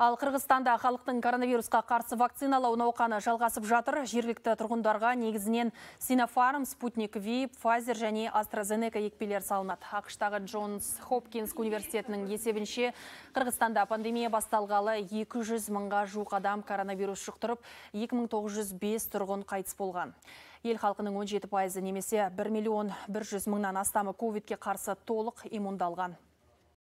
Ал Қырғызстанда халықтың коронавирусқа қарсы вакциналау науқаны жалғасып жатыр. Жергілікті тұрғындарға негізінен Синофарм, Спутник Ви, Pfizer және AstraZeneca екпелер салынады. Ақштағы Джонс Хопкинс университетінің есебінше Қырғызстанда пандемия басталғалы 200 мыңға жуық адам коронавирус жұқтырып, 2905 тұрғын қайтыс болған. Ел халқының 17 пайызы немесе 1 миллион 100 мыңнан астамы COVID-ке қарсы толық иммундалған.